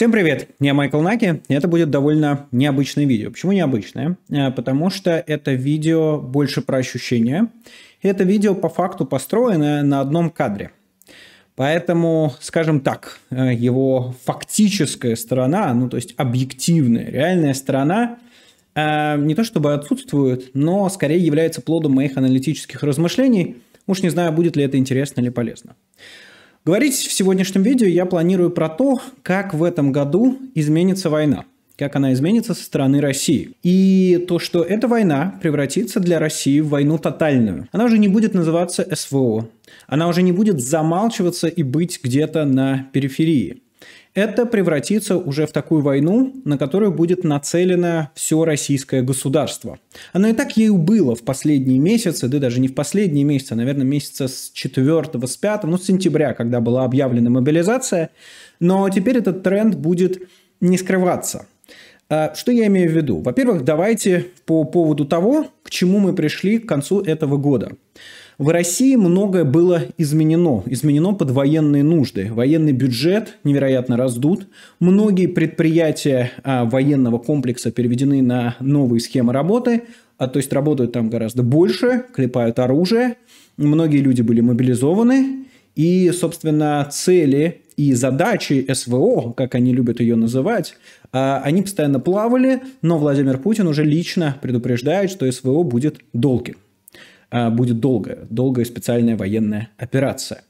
Всем привет, я Майкл Наки, и это будет довольно необычное видео. Почему необычное? Э, потому что это видео больше про ощущения. Это видео по факту построено на одном кадре. Поэтому, скажем так, э, его фактическая сторона, ну то есть объективная, реальная сторона, э, не то чтобы отсутствует, но скорее является плодом моих аналитических размышлений. Уж не знаю, будет ли это интересно или полезно. Говорить в сегодняшнем видео я планирую про то, как в этом году изменится война как она изменится со стороны России. И то, что эта война превратится для России в войну тотальную. Она уже не будет называться СВО. Она уже не будет замалчиваться и быть где-то на периферии. Это превратится уже в такую войну, на которую будет нацелено все российское государство. Оно и так ею было в последние месяцы, да даже не в последние месяцы, а, наверное, месяца с 4, с 5, ну, с сентября, когда была объявлена мобилизация. Но теперь этот тренд будет не скрываться. А, что я имею в виду? Во-первых, давайте по поводу того, к чему мы пришли к концу этого года. В России многое было изменено. Изменено под военные нужды. Военный бюджет невероятно раздут. Многие предприятия а, военного комплекса переведены на новые схемы работы. А, то есть работают там гораздо больше, клепают оружие. Многие люди были мобилизованы. И, собственно, цели и задачи СВО, как они любят ее называть, а, они постоянно плавали, но Владимир Путин уже лично предупреждает, что СВО будет долгим. А, будет долгая, долгая специальная военная операция.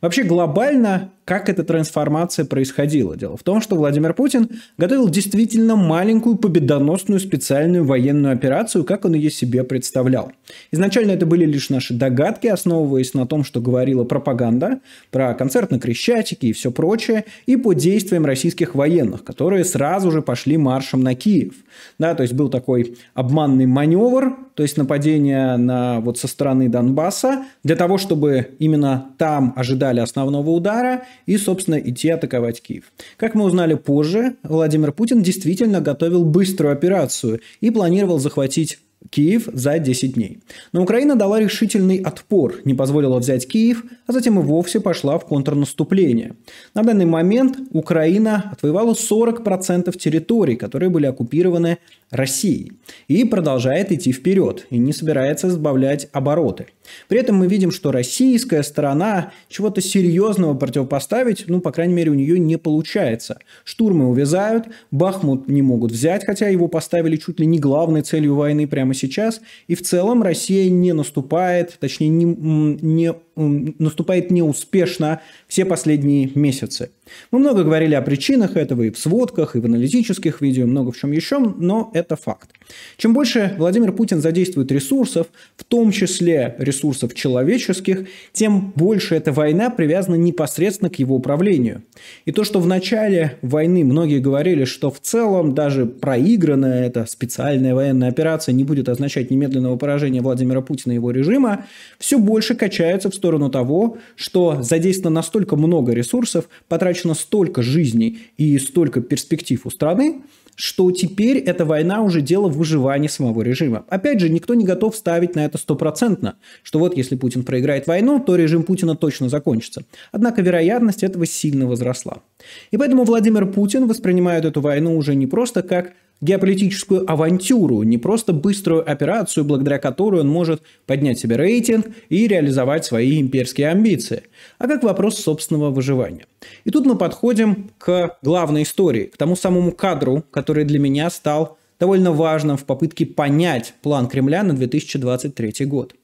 Вообще глобально, как эта трансформация происходила? Дело в том, что Владимир Путин готовил действительно маленькую победоносную специальную военную операцию, как он ее себе представлял. Изначально это были лишь наши догадки, основываясь на том, что говорила пропаганда, про концерт на Крещатике и все прочее, и по действиям российских военных, которые сразу же пошли маршем на Киев. Да, то есть был такой обманный маневр, то есть нападение на, вот со стороны Донбасса, для того, чтобы именно там ожидали основного удара и, собственно, идти атаковать Киев. Как мы узнали позже, Владимир Путин действительно готовил быструю операцию и планировал захватить Киев за 10 дней. Но Украина дала решительный отпор, не позволила взять Киев, а затем и вовсе пошла в контрнаступление. На данный момент Украина отвоевала 40% территорий, которые были оккупированы Россией, и продолжает идти вперед, и не собирается сбавлять обороты. При этом мы видим, что российская сторона чего-то серьезного противопоставить, ну, по крайней мере, у нее не получается. Штурмы увязают, Бахмут не могут взять, хотя его поставили чуть ли не главной целью войны прямо сейчас. И в целом Россия не наступает, точнее, не, не наступает неуспешно все последние месяцы. Мы много говорили о причинах этого и в сводках, и в аналитических видео, много в чем еще, но это факт. Чем больше Владимир Путин задействует ресурсов, в том числе ресурсов, ресурсов человеческих, тем больше эта война привязана непосредственно к его управлению. И то, что в начале войны многие говорили, что в целом даже проигранная эта специальная военная операция не будет означать немедленного поражения Владимира Путина и его режима, все больше качается в сторону того, что задействовано настолько много ресурсов, потрачено столько жизней и столько перспектив у страны, что теперь эта война уже дело выживания самого режима. Опять же, никто не готов ставить на это стопроцентно, что вот если Путин проиграет войну, то режим Путина точно закончится. Однако вероятность этого сильно возросла. И поэтому Владимир Путин воспринимает эту войну уже не просто как геополитическую авантюру, не просто быструю операцию, благодаря которой он может поднять себе рейтинг и реализовать свои имперские амбиции, а как вопрос собственного выживания. И тут мы подходим к главной истории, к тому самому кадру, который для меня стал довольно важным в попытке понять план Кремля на 2023 год.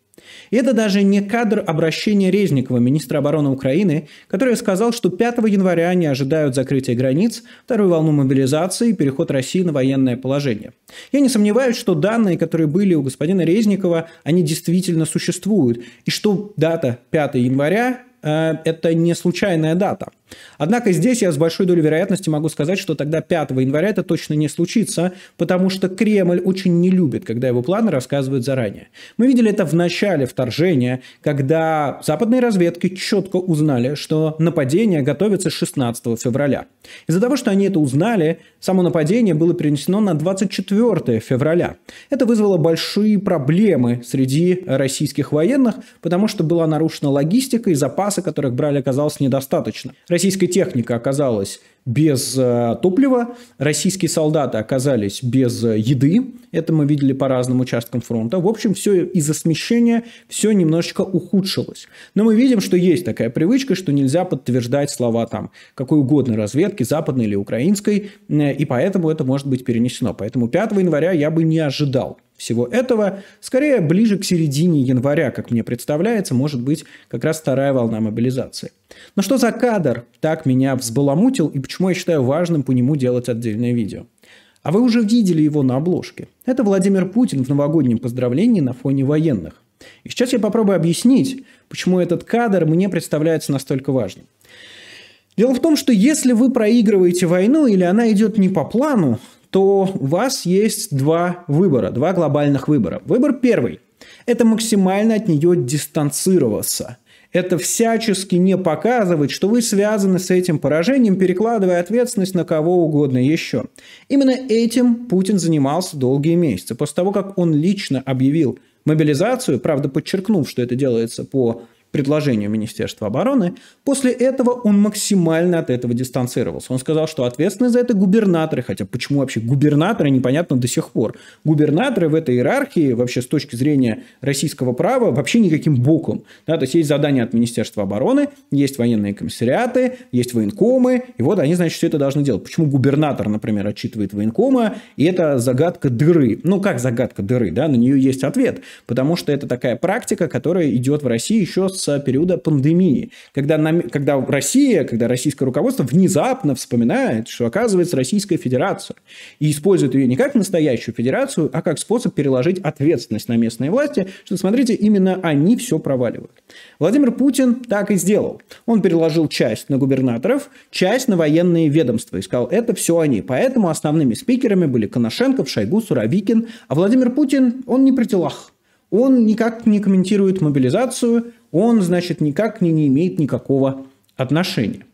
И это даже не кадр обращения Резникова, министра обороны Украины, который сказал, что 5 января они ожидают закрытия границ, вторую волну мобилизации и переход России на военное положение. Я не сомневаюсь, что данные, которые были у господина Резникова, они действительно существуют, и что дата 5 января э, это не случайная дата – Однако здесь я с большой долей вероятности могу сказать, что тогда 5 января это точно не случится, потому что Кремль очень не любит, когда его планы рассказывают заранее. Мы видели это в начале вторжения, когда западные разведки четко узнали, что нападение готовится 16 февраля. Из-за того, что они это узнали, само нападение было перенесено на 24 февраля. Это вызвало большие проблемы среди российских военных, потому что была нарушена логистика и запасы, которых брали, оказалось недостаточно российская техника оказалась без э, топлива, российские солдаты оказались без э, еды, это мы видели по разным участкам фронта. В общем, все из-за смещения все немножечко ухудшилось. Но мы видим, что есть такая привычка, что нельзя подтверждать слова там какой угодно разведки, западной или украинской, э, и поэтому это может быть перенесено. Поэтому 5 января я бы не ожидал всего этого. Скорее, ближе к середине января, как мне представляется, может быть как раз вторая волна мобилизации. Но что за кадр так меня взбаламутил и почему я считаю важным по нему делать отдельное видео? А вы уже видели его на обложке. Это Владимир Путин в новогоднем поздравлении на фоне военных. И сейчас я попробую объяснить, почему этот кадр мне представляется настолько важным. Дело в том, что если вы проигрываете войну или она идет не по плану, то у вас есть два выбора, два глобальных выбора. Выбор первый – это максимально от нее дистанцироваться. Это всячески не показывать, что вы связаны с этим поражением, перекладывая ответственность на кого угодно еще. Именно этим Путин занимался долгие месяцы. После того, как он лично объявил мобилизацию, правда подчеркнув, что это делается по предложению Министерства обороны. После этого он максимально от этого дистанцировался. Он сказал, что ответственны за это губернаторы, хотя почему вообще губернаторы, непонятно до сих пор. Губернаторы в этой иерархии вообще с точки зрения российского права вообще никаким боком. Да, то есть есть задание от Министерства обороны, есть военные комиссариаты, есть военкомы, и вот они, значит, все это должны делать. Почему губернатор, например, отчитывает военкома, и это загадка дыры. Ну, как загадка дыры, да, на нее есть ответ, потому что это такая практика, которая идет в России еще с с периода пандемии, когда, нам, когда Россия, когда российское руководство внезапно вспоминает, что оказывается Российская Федерация, и использует ее не как настоящую федерацию, а как способ переложить ответственность на местные власти, что, смотрите, именно они все проваливают. Владимир Путин так и сделал. Он переложил часть на губернаторов, часть на военные ведомства и сказал, это все они. Поэтому основными спикерами были Коношенков, Шойгу, Суровикин, а Владимир Путин, он не при Он никак не комментирует мобилизацию, он, значит, никак не, не имеет никакого отношения.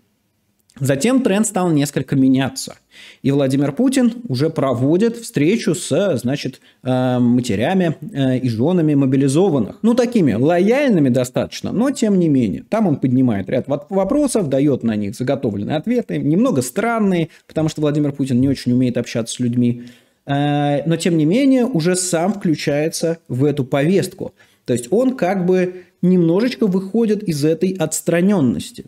Затем тренд стал несколько меняться. И Владимир Путин уже проводит встречу с, значит, э, матерями э, и женами мобилизованных. Ну, такими лояльными достаточно, но тем не менее. Там он поднимает ряд вопросов, дает на них заготовленные ответы, немного странные, потому что Владимир Путин не очень умеет общаться с людьми. Э, но, тем не менее, уже сам включается в эту повестку. То есть он как бы немножечко выходят из этой отстраненности.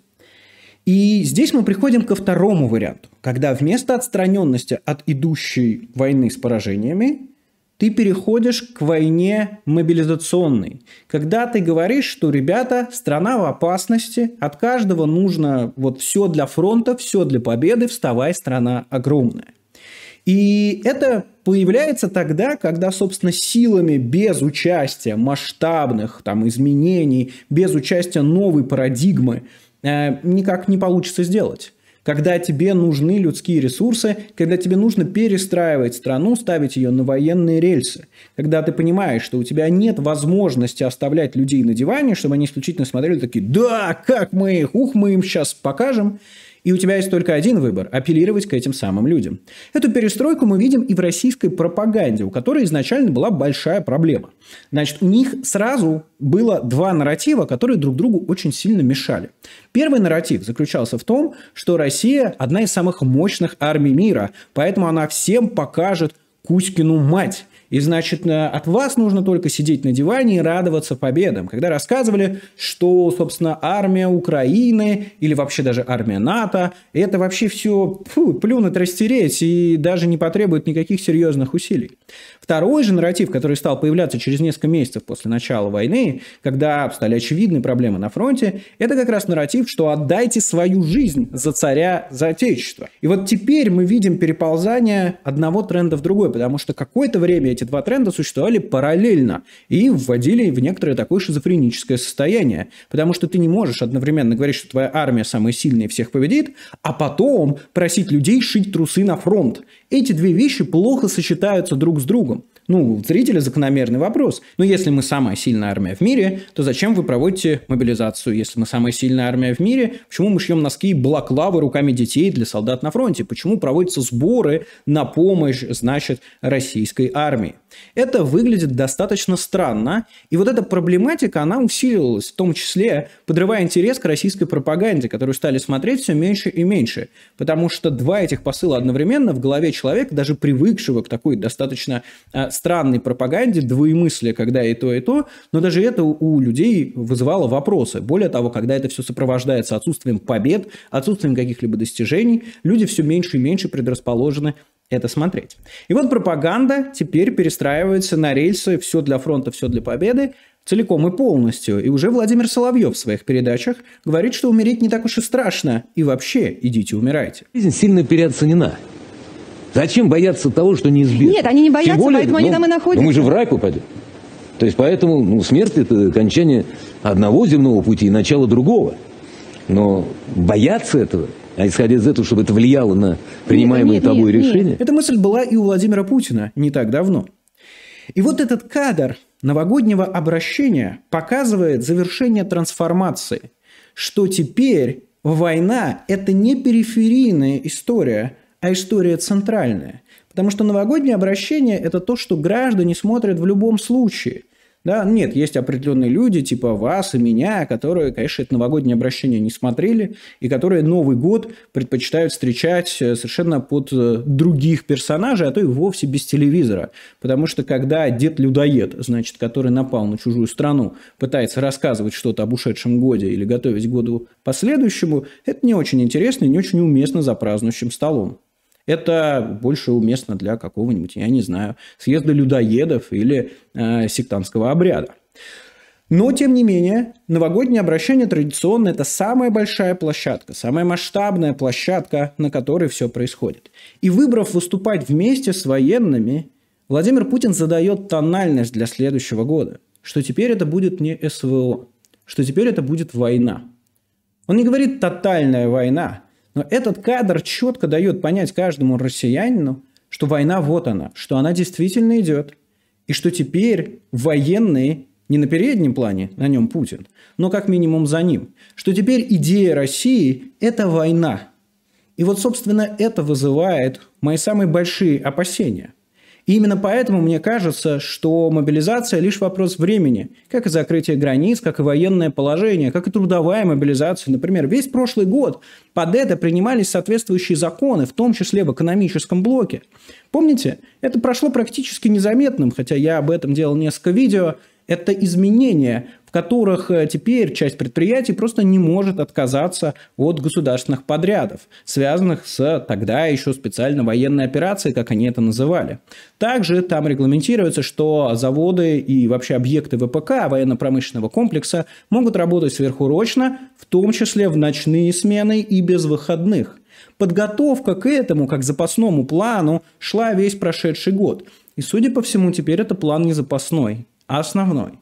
И здесь мы приходим ко второму варианту, когда вместо отстраненности от идущей войны с поражениями ты переходишь к войне мобилизационной, когда ты говоришь, что, ребята, страна в опасности, от каждого нужно вот все для фронта, все для победы, вставай, страна огромная. И это появляется тогда, когда, собственно, силами без участия масштабных там, изменений, без участия новой парадигмы э, никак не получится сделать когда тебе нужны людские ресурсы, когда тебе нужно перестраивать страну, ставить ее на военные рельсы, когда ты понимаешь, что у тебя нет возможности оставлять людей на диване, чтобы они исключительно смотрели такие, да, как мы их, ух, мы им сейчас покажем, и у тебя есть только один выбор – апеллировать к этим самым людям. Эту перестройку мы видим и в российской пропаганде, у которой изначально была большая проблема. Значит, у них сразу было два нарратива, которые друг другу очень сильно мешали. Первый нарратив заключался в том, что Россия – одна из самых мощных армий мира, поэтому она всем покажет, Кузькину мать. И, значит, э, от вас нужно только сидеть на диване и радоваться победам. Когда рассказывали, что, собственно, армия Украины или вообще даже армия НАТО, это вообще все фу, плюнуть, растереть и даже не потребует никаких серьезных усилий. Второй же нарратив, который стал появляться через несколько месяцев после начала войны, когда стали очевидны проблемы на фронте, это как раз нарратив, что отдайте свою жизнь за царя, за отечество. И вот теперь мы видим переползание одного тренда в другой, потому что какое-то время эти два тренда существовали параллельно и вводили в некоторое такое шизофреническое состояние, потому что ты не можешь одновременно говорить, что твоя армия самая сильная и всех победит, а потом просить людей шить трусы на фронт эти две вещи плохо сочетаются друг с другом. Ну, у зрителя закономерный вопрос. Но ну, если мы самая сильная армия в мире, то зачем вы проводите мобилизацию? Если мы самая сильная армия в мире, почему мы шьем носки и балаклавы руками детей для солдат на фронте? Почему проводятся сборы на помощь, значит, российской армии? Это выглядит достаточно странно, и вот эта проблематика, она усилилась, в том числе подрывая интерес к российской пропаганде, которую стали смотреть все меньше и меньше, потому что два этих посыла одновременно в голове человека, даже привыкшего к такой достаточно э, странной пропаганде, двоемыслие, когда и то, и то, но даже это у людей вызывало вопросы. Более того, когда это все сопровождается отсутствием побед, отсутствием каких-либо достижений, люди все меньше и меньше предрасположены это смотреть. И вот пропаганда теперь перестраивается на рельсы «все для фронта, все для победы», целиком и полностью. И уже Владимир Соловьев в своих передачах говорит, что умереть не так уж и страшно. И вообще, идите умирайте. Жизнь сильно переоценена. Зачем бояться того, что не неизбежно? Нет, они не боятся, Тем более, поэтому ну, они там и находятся. Ну мы же в рай попадем. То есть поэтому ну, смерть – это окончание одного земного пути и начало другого. Но бояться этого – а исходя из этого, чтобы это влияло на принимаемые нет, нет, тобой нет, решения? Нет. Эта мысль была и у Владимира Путина не так давно. И вот этот кадр новогоднего обращения показывает завершение трансформации, что теперь война – это не периферийная история, а история центральная. Потому что новогоднее обращение – это то, что граждане смотрят в любом случае – да, нет, есть определенные люди, типа вас и меня, которые, конечно, это новогоднее обращение не смотрели, и которые Новый год предпочитают встречать э, совершенно под э, других персонажей, а то и вовсе без телевизора. Потому что когда дед-людоед, значит, который напал на чужую страну, пытается рассказывать что-то об ушедшем годе или готовить к году последующему, это не очень интересно и не очень уместно за празднующим столом. Это больше уместно для какого-нибудь, я не знаю, съезда людоедов или э, сектантского обряда. Но, тем не менее, новогоднее обращение традиционно – это самая большая площадка, самая масштабная площадка, на которой все происходит. И выбрав выступать вместе с военными, Владимир Путин задает тональность для следующего года, что теперь это будет не СВО, что теперь это будет война. Он не говорит «тотальная война», но этот кадр четко дает понять каждому россиянину, что война вот она, что она действительно идет, и что теперь военные не на переднем плане, на нем Путин, но как минимум за ним, что теперь идея России – это война. И вот, собственно, это вызывает мои самые большие опасения – и именно поэтому мне кажется, что мобилизация – лишь вопрос времени, как и закрытие границ, как и военное положение, как и трудовая мобилизация. Например, весь прошлый год под это принимались соответствующие законы, в том числе в экономическом блоке. Помните, это прошло практически незаметным, хотя я об этом делал несколько видео, это изменения, в которых э, теперь часть предприятий просто не может отказаться от государственных подрядов, связанных с тогда еще специально военной операцией, как они это называли. Также там регламентируется, что заводы и вообще объекты ВПК военно-промышленного комплекса могут работать сверхурочно, в том числе в ночные смены и без выходных. Подготовка к этому, как запасному плану, шла весь прошедший год. И, судя по всему, теперь это план не запасной основной.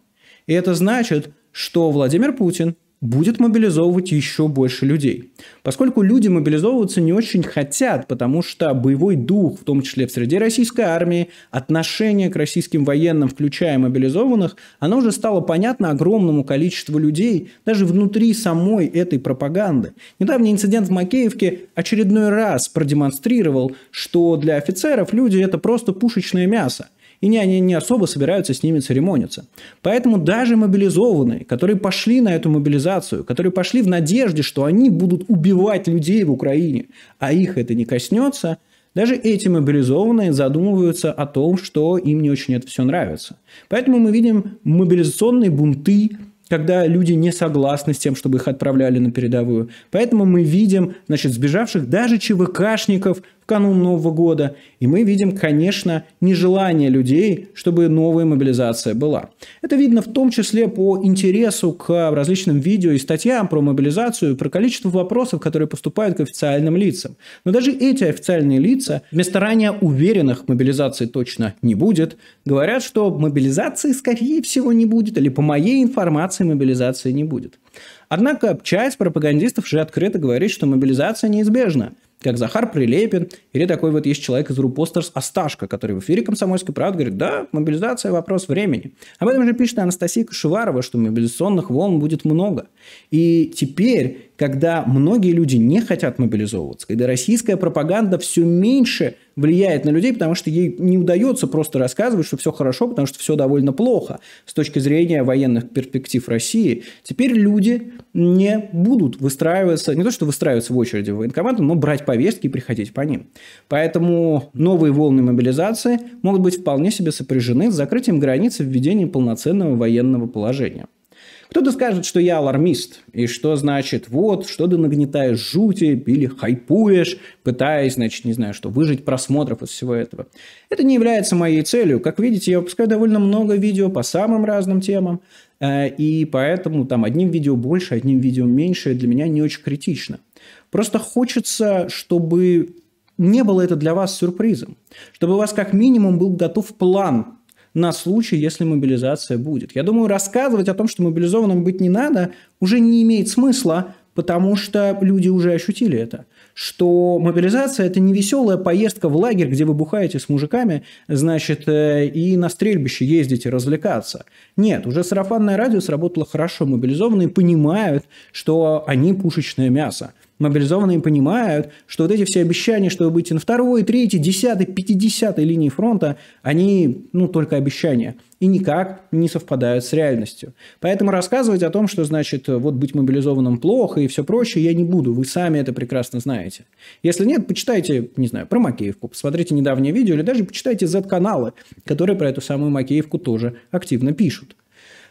И это значит, что Владимир Путин будет мобилизовывать еще больше людей. Поскольку люди мобилизовываться не очень хотят, потому что боевой дух, в том числе в среде российской армии, отношение к российским военным, включая мобилизованных, оно уже стало понятно огромному количеству людей, даже внутри самой этой пропаганды. Недавний инцидент в Макеевке очередной раз продемонстрировал, что для офицеров люди – это просто пушечное мясо – и не, они не особо собираются с ними церемониться. Поэтому даже мобилизованные, которые пошли на эту мобилизацию, которые пошли в надежде, что они будут убивать людей в Украине, а их это не коснется, даже эти мобилизованные задумываются о том, что им не очень это все нравится. Поэтому мы видим мобилизационные бунты, когда люди не согласны с тем, чтобы их отправляли на передовую. Поэтому мы видим, значит, сбежавших даже ЧВКшников канун Нового года, и мы видим, конечно, нежелание людей, чтобы новая мобилизация была. Это видно в том числе по интересу к различным видео и статьям про мобилизацию, про количество вопросов, которые поступают к официальным лицам. Но даже эти официальные лица, вместо ранее уверенных, мобилизации точно не будет, говорят, что мобилизации, скорее всего, не будет, или по моей информации мобилизации не будет. Однако часть пропагандистов уже открыто говорит, что мобилизация неизбежна – как Захар Прилепин, или такой вот есть человек из Рупостерс асташка, который в эфире «Комсомольской правды» говорит, да, мобилизация – вопрос времени. Об этом же пишет Анастасия Кашеварова, что мобилизационных волн будет много. И теперь когда многие люди не хотят мобилизовываться, когда российская пропаганда все меньше влияет на людей, потому что ей не удается просто рассказывать, что все хорошо, потому что все довольно плохо с точки зрения военных перспектив России. Теперь люди не будут выстраиваться, не то что выстраиваться в очереди в военкоматы, но брать повестки и приходить по ним. Поэтому новые волны мобилизации могут быть вполне себе сопряжены с закрытием границ и введением полноценного военного положения. Кто-то скажет, что я алармист, и что значит вот, что ты нагнетаешь жути или хайпуешь, пытаясь, значит, не знаю что, выжить просмотров из всего этого. Это не является моей целью. Как видите, я выпускаю довольно много видео по самым разным темам, э, и поэтому там одним видео больше, одним видео меньше для меня не очень критично. Просто хочется, чтобы не было это для вас сюрпризом. Чтобы у вас как минимум был готов план на случай, если мобилизация будет. Я думаю, рассказывать о том, что мобилизованным быть не надо, уже не имеет смысла, потому что люди уже ощутили это, что мобилизация – это не веселая поездка в лагерь, где вы бухаете с мужиками, значит, э, и на стрельбище ездите развлекаться. Нет, уже сарафанное радио сработало хорошо, мобилизованные понимают, что они пушечное мясо – мобилизованные понимают, что вот эти все обещания, что вы будете на второй, третьей, десятой, пятидесятой линии фронта, они, ну, только обещания и никак не совпадают с реальностью. Поэтому рассказывать о том, что, значит, вот быть мобилизованным плохо и все прочее, я не буду. Вы сами это прекрасно знаете. Если нет, почитайте, не знаю, про Макеевку, посмотрите недавнее видео или даже почитайте Z-каналы, которые про эту самую Макеевку тоже активно пишут.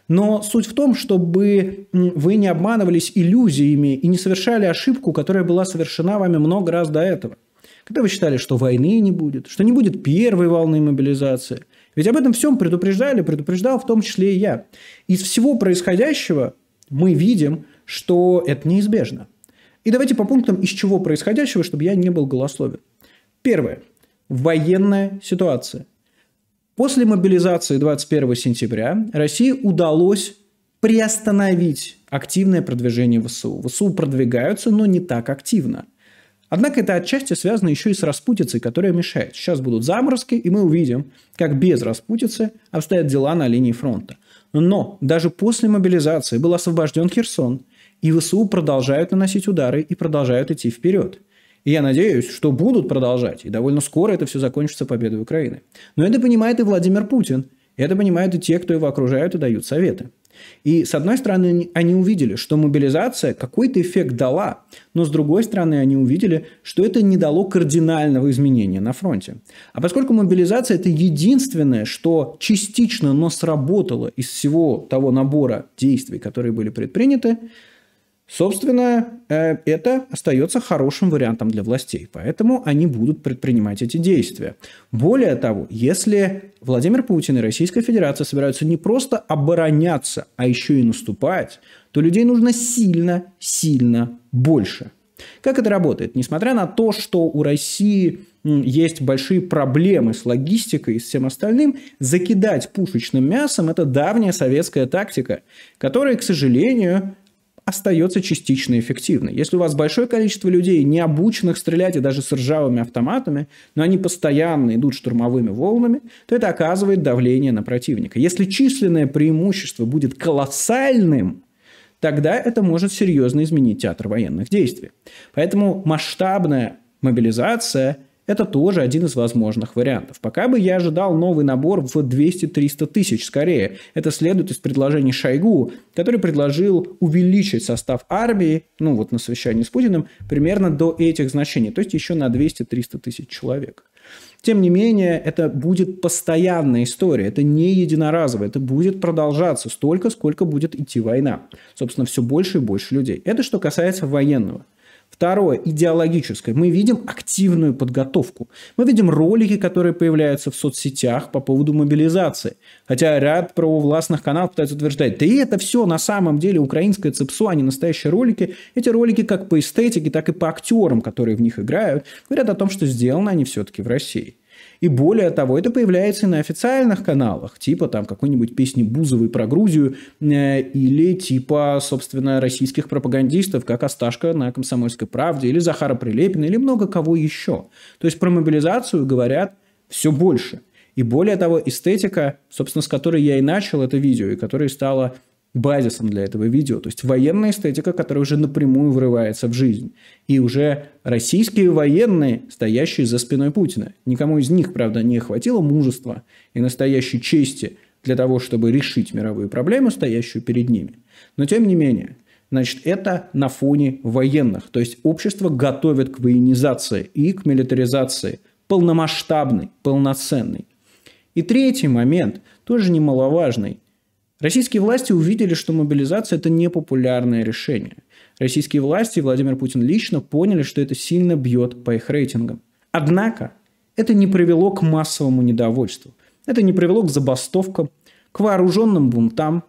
Но суть в том, чтобы вы не обманывались иллюзиями и не совершали ошибку, которая была совершена вами много раз до этого. Когда вы считали, что войны не будет, что не будет первой волны мобилизации. Ведь об этом всем предупреждали, предупреждал в том числе и я. Из всего происходящего мы видим, что это неизбежно. И давайте по пунктам, из чего происходящего, чтобы я не был голословен. Первое. Военная ситуация. После мобилизации 21 сентября России удалось приостановить активное продвижение ВСУ. ВСУ продвигаются, но не так активно. Однако это отчасти связано еще и с распутицей, которая мешает. Сейчас будут заморозки, и мы увидим, как без распутицы обстоят дела на линии фронта. Но даже после мобилизации был освобожден Херсон, и ВСУ продолжают наносить удары и продолжают идти вперед. И я надеюсь, что будут продолжать, и довольно скоро это все закончится победой Украины. Но это понимает и Владимир Путин, это понимают и те, кто его окружают и дают советы. И с одной стороны, они увидели, что мобилизация какой-то эффект дала, но с другой стороны, они увидели, что это не дало кардинального изменения на фронте. А поскольку мобилизация это единственное, что частично, но сработало из всего того набора действий, которые были предприняты, Собственно, э, это остается хорошим вариантом для властей, поэтому они будут предпринимать эти действия. Более того, если Владимир Путин и Российская Федерация собираются не просто обороняться, а еще и наступать, то людей нужно сильно, сильно больше. Как это работает? Несмотря на то, что у России есть большие проблемы с логистикой и с всем остальным, закидать пушечным мясом – это давняя советская тактика, которая, к сожалению, остается частично эффективной. Если у вас большое количество людей, не обученных стрелять и даже с ржавыми автоматами, но они постоянно идут штурмовыми волнами, то это оказывает давление на противника. Если численное преимущество будет колоссальным, тогда это может серьезно изменить театр военных действий. Поэтому масштабная мобилизация – это тоже один из возможных вариантов. Пока бы я ожидал новый набор в 200-300 тысяч скорее. Это следует из предложений Шойгу, который предложил увеличить состав армии, ну вот на совещании с Путиным, примерно до этих значений, то есть еще на 200-300 тысяч человек. Тем не менее, это будет постоянная история, это не единоразовая, это будет продолжаться столько, сколько будет идти война. Собственно, все больше и больше людей. Это что касается военного. Второе, идеологическое. Мы видим активную подготовку. Мы видим ролики, которые появляются в соцсетях по поводу мобилизации. Хотя ряд правовластных каналов пытаются утверждать, да и это все на самом деле украинское ЦИПСО, а не настоящие ролики. Эти ролики как по эстетике, так и по актерам, которые в них играют, говорят о том, что сделаны они все-таки в России. И более того, это появляется и на официальных каналах, типа там какой-нибудь песни Бузовой про Грузию э, или типа, собственно, российских пропагандистов, как Осташка на «Комсомольской правде» или Захара Прилепина или много кого еще. То есть про мобилизацию говорят все больше. И более того, эстетика, собственно, с которой я и начал это видео, и которая стала базисом для этого видео. То есть военная эстетика, которая уже напрямую врывается в жизнь. И уже российские военные, стоящие за спиной Путина. Никому из них, правда, не хватило мужества и настоящей чести для того, чтобы решить мировую проблему, стоящую перед ними. Но тем не менее, значит, это на фоне военных. То есть общество готовит к военизации и к милитаризации полномасштабной, полноценной. И третий момент, тоже немаловажный – Российские власти увидели, что мобилизация – это непопулярное решение. Российские власти и Владимир Путин лично поняли, что это сильно бьет по их рейтингам. Однако это не привело к массовому недовольству. Это не привело к забастовкам, к вооруженным бунтам,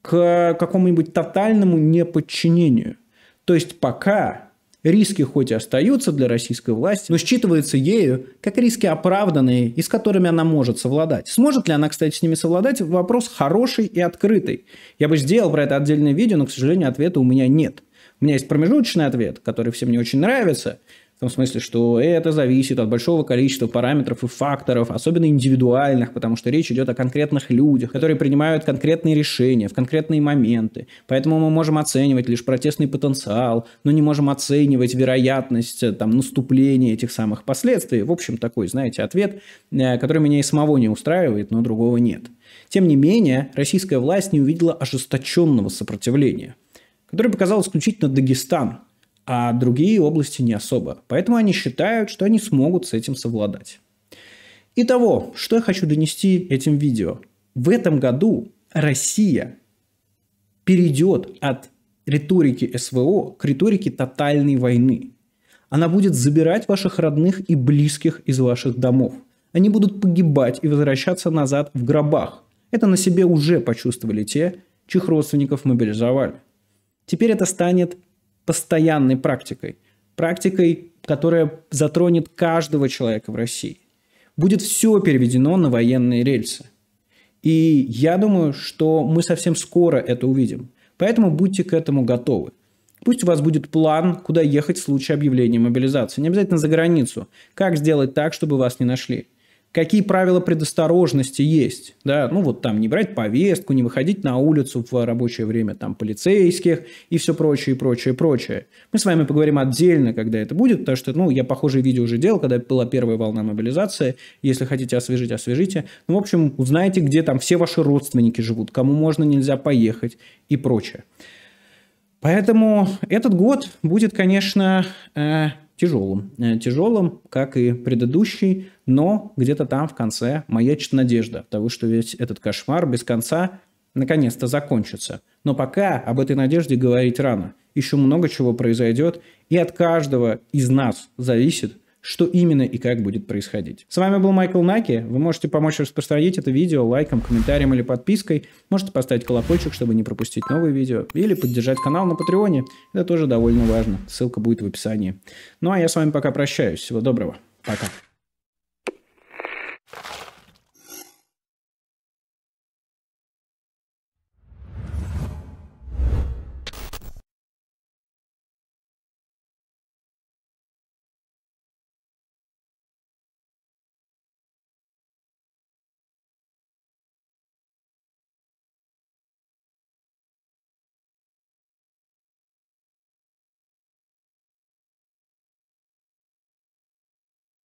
к какому-нибудь тотальному неподчинению. То есть пока Риски хоть и остаются для российской власти, но считываются ею как риски оправданные и с которыми она может совладать. Сможет ли она, кстати, с ними совладать, вопрос хороший и открытый. Я бы сделал про это отдельное видео, но, к сожалению, ответа у меня нет. У меня есть промежуточный ответ, который всем не очень нравится – в том смысле, что это зависит от большого количества параметров и факторов, особенно индивидуальных, потому что речь идет о конкретных людях, которые принимают конкретные решения в конкретные моменты. Поэтому мы можем оценивать лишь протестный потенциал, но не можем оценивать вероятность э, там, наступления этих самых последствий. В общем, такой, знаете, ответ, э, который меня и самого не устраивает, но другого нет. Тем не менее, российская власть не увидела ожесточенного сопротивления, которое показал исключительно Дагестан, а другие области не особо. Поэтому они считают, что они смогут с этим совладать. Итого, что я хочу донести этим видео. В этом году Россия перейдет от риторики СВО к риторике тотальной войны. Она будет забирать ваших родных и близких из ваших домов. Они будут погибать и возвращаться назад в гробах. Это на себе уже почувствовали те, чьих родственников мобилизовали. Теперь это станет постоянной практикой. Практикой, которая затронет каждого человека в России. Будет все переведено на военные рельсы. И я думаю, что мы совсем скоро это увидим. Поэтому будьте к этому готовы. Пусть у вас будет план, куда ехать в случае объявления мобилизации. Не обязательно за границу. Как сделать так, чтобы вас не нашли? какие правила предосторожности есть. Да? Ну, вот там не брать повестку, не выходить на улицу в рабочее время там, полицейских и все прочее, и прочее, прочее. Мы с вами поговорим отдельно, когда это будет, потому что ну, я похожее видео уже делал, когда была первая волна мобилизации. Если хотите освежить, освежите. Ну, в общем, узнаете, где там все ваши родственники живут, кому можно, нельзя поехать и прочее. Поэтому этот год будет, конечно, э, тяжелым. Э, тяжелым, как и предыдущий но где-то там в конце маячит надежда того, что весь этот кошмар без конца наконец-то закончится. Но пока об этой надежде говорить рано. Еще много чего произойдет, и от каждого из нас зависит, что именно и как будет происходить. С вами был Майкл Наки. Вы можете помочь распространить это видео лайком, комментарием или подпиской. Можете поставить колокольчик, чтобы не пропустить новые видео. Или поддержать канал на Патреоне. Это тоже довольно важно. Ссылка будет в описании. Ну а я с вами пока прощаюсь. Всего доброго. Пока.